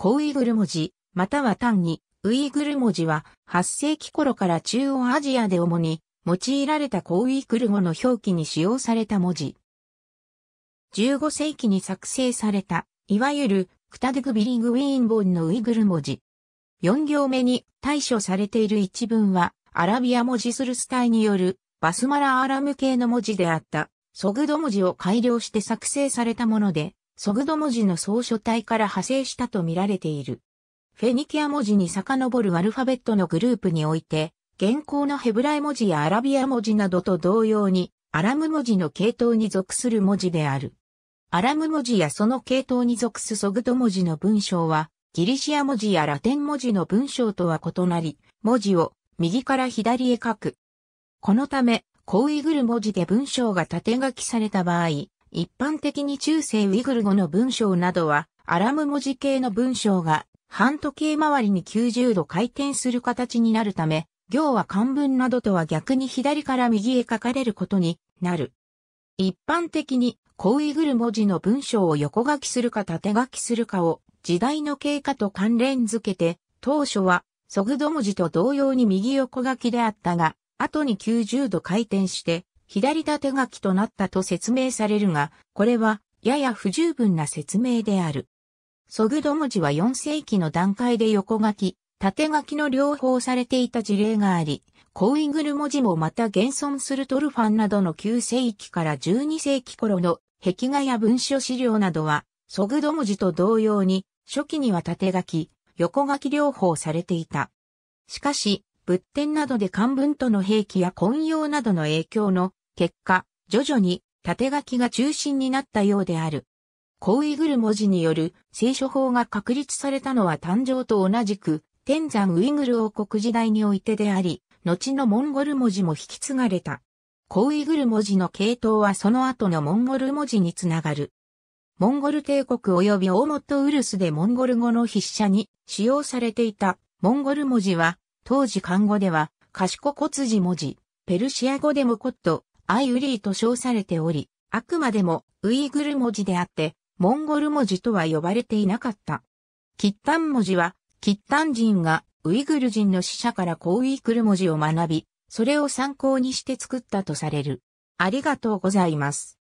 コウイグル文字、または単にウイグル文字は8世紀頃から中央アジアで主に用いられたコウイグル語の表記に使用された文字。15世紀に作成された、いわゆるクタデグビリングウィーンボンのウイグル文字。4行目に対処されている一文はアラビア文字するス体によるバスマラアラム系の文字であったソグド文字を改良して作成されたもので、ソグド文字の総書体から派生したと見られている。フェニキア文字に遡るアルファベットのグループにおいて、現行のヘブライ文字やアラビア文字などと同様に、アラム文字の系統に属する文字である。アラム文字やその系統に属すソグド文字の文章は、ギリシア文字やラテン文字の文章とは異なり、文字を右から左へ書く。このため、こういぐる文字で文章が縦書きされた場合、一般的に中世ウイグル語の文章などは、アラム文字系の文章が、半時計回りに90度回転する形になるため、行は漢文などとは逆に左から右へ書かれることになる。一般的に、コウイグル文字の文章を横書きするか縦書きするかを、時代の経過と関連づけて、当初は、ソグド文字と同様に右横書きであったが、後に90度回転して、左縦書きとなったと説明されるが、これはやや不十分な説明である。ソグド文字は4世紀の段階で横書き、縦書きの両方されていた事例があり、コウイグル文字もまた現存するトルファンなどの9世紀から12世紀頃の壁画や文書資料などは、ソグド文字と同様に、初期には縦書き、横書き両方されていた。しかし、仏典などで漢文との兵器や混用などの影響の結果、徐々に縦書きが中心になったようである。コウイグル文字による聖書法が確立されたのは誕生と同じく、天山ウイグル王国時代においてであり、後のモンゴル文字も引き継がれた。コウイグル文字の系統はその後のモンゴル文字につながる。モンゴル帝国及びオーモットウルスでモンゴル語の筆者に使用されていたモンゴル文字は、当時漢語では、賢骨字文字、ペルシア語でもコット、アイウリーと称されており、あくまでもウイグル文字であって、モンゴル文字とは呼ばれていなかった。キッタン文字は、キッタン人がウイグル人の死者からこうウイグル文字を学び、それを参考にして作ったとされる。ありがとうございます。